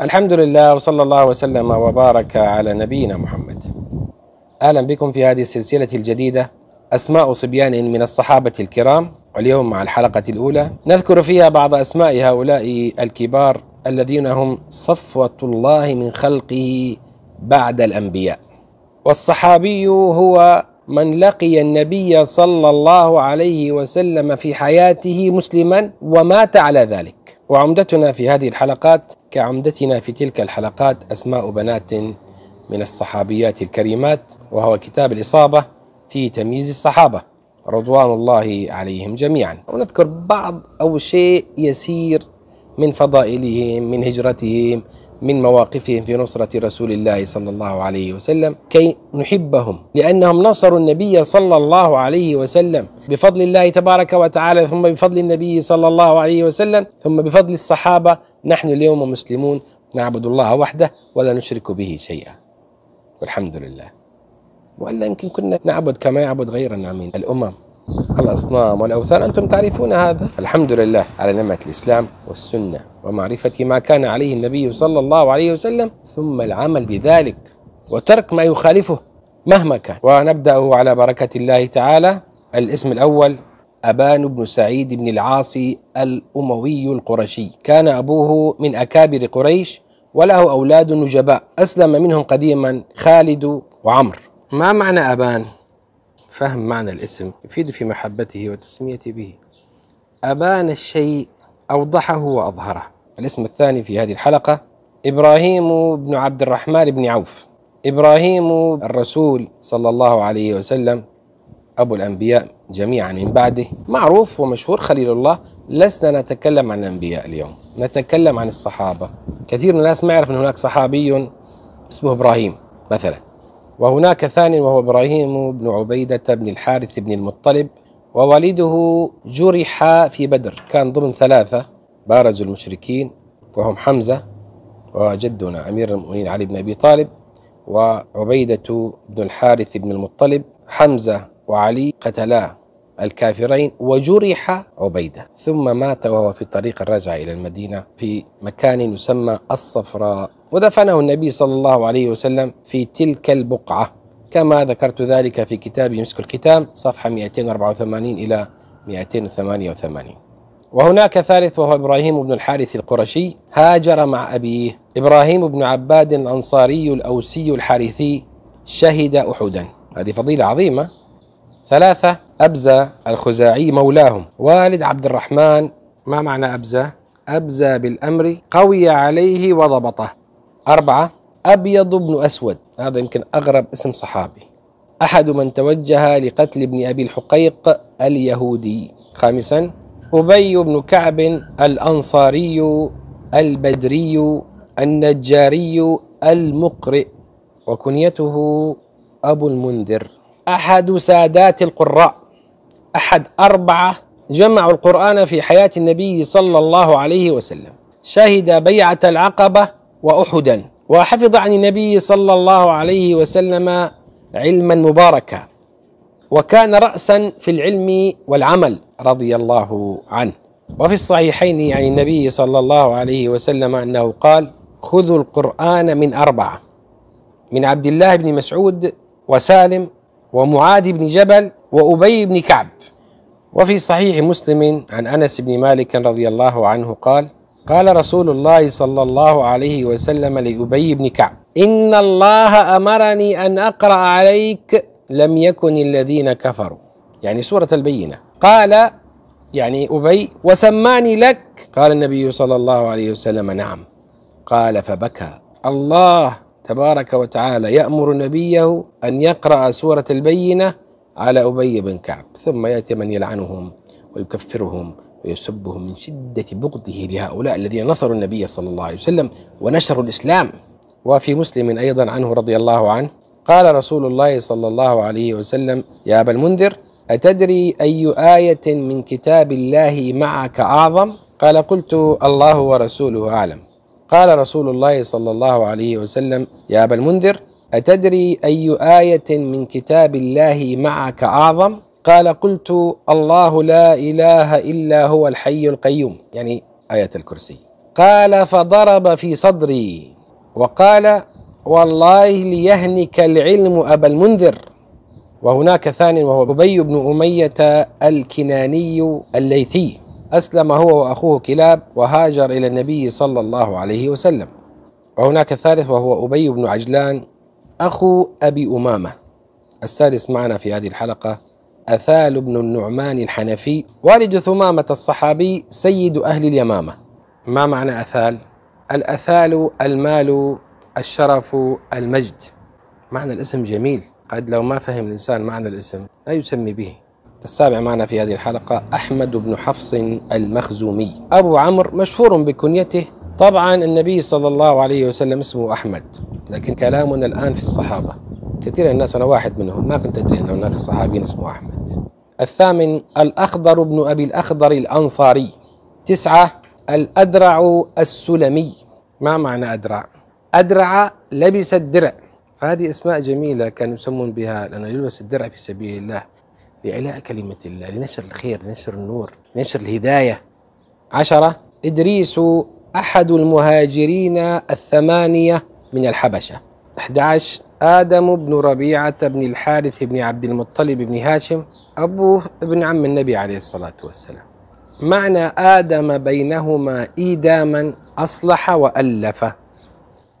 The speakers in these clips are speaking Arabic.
الحمد لله وصلى الله وسلم وبارك على نبينا محمد. اهلا بكم في هذه السلسله الجديده اسماء صبيان من الصحابه الكرام واليوم مع الحلقه الاولى نذكر فيها بعض اسماء هؤلاء الكبار الذين هم صفوه الله من خلقه بعد الانبياء. والصحابي هو من لقي النبي صلى الله عليه وسلم في حياته مسلما ومات على ذلك. وعمدتنا في هذه الحلقات كعمدتنا في تلك الحلقات أسماء بنات من الصحابيات الكريمات وهو كتاب الإصابة في تمييز الصحابة رضوان الله عليهم جميعا ونذكر بعض أو شيء يسير من فضائلهم من هجرتهم من مواقفهم في نصرة رسول الله صلى الله عليه وسلم كي نحبهم لأنهم نصروا النبي صلى الله عليه وسلم بفضل الله تبارك وتعالى ثم بفضل النبي صلى الله عليه وسلم ثم بفضل الصحابة نحن اليوم مسلمون نعبد الله وحده ولا نشرك به شيئا والحمد لله وإلا يمكن كنا نعبد كما يعبد غيرنا من الأمم الأصنام والأوثان أنتم تعرفون هذا الحمد لله على نعمة الإسلام والسنة ومعرفة ما كان عليه النبي صلى الله عليه وسلم ثم العمل بذلك وترك ما يخالفه مهما كان ونبدأ على بركة الله تعالى الاسم الأول أبان بن سعيد بن العاصي الأموي القرشي كان أبوه من أكابر قريش وله أولاد نجباء أسلم منهم قديما خالد وعمر ما معنى أبان؟ فهم معنى الاسم يفيد في محبته وتسميته به أبان الشيء أوضحه وأظهره الاسم الثاني في هذه الحلقة إبراهيم بن عبد الرحمن بن عوف إبراهيم الرسول صلى الله عليه وسلم أبو الأنبياء جميعا من بعده معروف ومشهور خليل الله لسنا نتكلم عن الأنبياء اليوم نتكلم عن الصحابة كثير من الناس ما يعرف أن هناك صحابي اسمه إبراهيم مثلا وهناك ثان وهو إبراهيم بن عبيدة بن الحارث بن المطلب ووالده جرح في بدر كان ضمن ثلاثة بارزوا المشركين وهم حمزة وجدنا أمير المؤمنين علي بن أبي طالب وعبيدة بن الحارث بن المطلب حمزة وعلي قتلاه الكافرين وجرح عبيده ثم مات وهو في طريق الرجعه الى المدينه في مكان يسمى الصفراء ودفنه النبي صلى الله عليه وسلم في تلك البقعه كما ذكرت ذلك في كتاب مسك الكتاب صفحه 284 الى 288 وهناك ثالث وهو ابراهيم بن الحارث القرشي هاجر مع ابيه ابراهيم بن عباد الانصاري الاوسي الحارثي شهد احدا هذه فضيله عظيمه ثلاثه أبزة الخزاعي مولاهم والد عبد الرحمن ما معنى أبزة؟ أبزة بالأمر قوي عليه وضبطه أربعة أبيض بن أسود هذا يمكن أغرب اسم صحابي أحد من توجه لقتل ابن أبي الحقيق اليهودي خامسا أبي بن كعب الأنصاري البدري النجاري المقرئ وكنيته أبو المنذر أحد سادات القراء أحد أربعة جمعوا القرآن في حياة النبي صلى الله عليه وسلم شهد بيعة العقبة وأحدا وحفظ عن النبي صلى الله عليه وسلم علما مباركا وكان رأسا في العلم والعمل رضي الله عنه وفي الصحيحين عن النبي صلى الله عليه وسلم أنه قال خذوا القرآن من أربعة من عبد الله بن مسعود وسالم ومعاذ بن جبل وأبي بن كعب وفي صحيح مسلم عن انس بن مالك رضي الله عنه قال قال رسول الله صلى الله عليه وسلم لابي بن كعب ان الله امرني ان اقرا عليك لم يكن الذين كفروا يعني سوره البينه قال يعني ابي وسماني لك قال النبي صلى الله عليه وسلم نعم قال فبكى الله تبارك وتعالى يامر نبيه ان يقرا سوره البينه على أبي بن كعب ثم يأتي من يلعنهم ويكفرهم ويسبهم من شدة بغضه لهؤلاء الذين نصروا النبي صلى الله عليه وسلم ونشروا الإسلام وفي مسلم أيضا عنه رضي الله عنه قال رسول الله صلى الله عليه وسلم يا أبا المنذر أتدري أي آية من كتاب الله معك أعظم قال قلت الله ورسوله أعلم قال رسول الله صلى الله عليه وسلم يا أبا المنذر أتدري أي آية من كتاب الله معك أعظم؟ قال قلت الله لا إله إلا هو الحي القيوم يعني آية الكرسي قال فضرب في صدري وقال والله ليهنك العلم أبا المنذر وهناك ثان وهو أبي بن أمية الكناني الليثي أسلم هو وأخوه كلاب وهاجر إلى النبي صلى الله عليه وسلم وهناك ثالث وهو أبي بن عجلان أخو أبي أمامة السادس معنا في هذه الحلقة أثال بن النعمان الحنفي والد ثمامة الصحابي سيد أهل اليمامة ما معنى أثال؟ الأثال المال الشرف المجد معنى الاسم جميل قد لو ما فهم الإنسان معنى الاسم لا يسمي به السابع معنا في هذه الحلقة أحمد بن حفص المخزومي أبو عمرو مشهور بكنيته طبعا النبي صلى الله عليه وسلم اسمه أحمد لكن كلامنا الآن في الصحابة كثير من الناس أنا واحد منهم ما كنت أدري أن هناك صحابي اسمه أحمد الثامن الأخضر بن أبي الأخضر الأنصاري تسعة الأدرع السلمي ما معنى أدرع؟ أدرع لبس الدرع فهذه أسماء جميلة كانوا يسمون بها لأنه يلبس الدرع في سبيل الله لإعلاء كلمة الله لنشر الخير لنشر النور لنشر الهداية عشرة إدريس أحد المهاجرين الثمانية من الحبشة 11 آدم بن ربيعة بن الحارث بن عبد المطلب بن هاشم أبوه ابن عم النبي عليه الصلاة والسلام معنى آدم بينهما إيداما أصلح وألف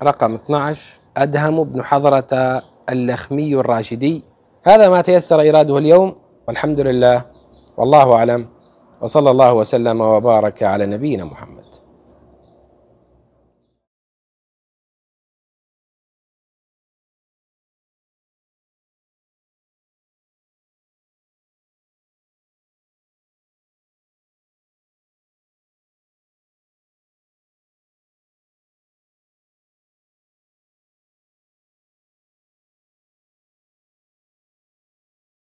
رقم 12 أدهم بن حضرة اللخمي الراشدي هذا ما تيسر إراده اليوم والحمد لله والله أعلم وصلى الله وسلم وبارك على نبينا محمد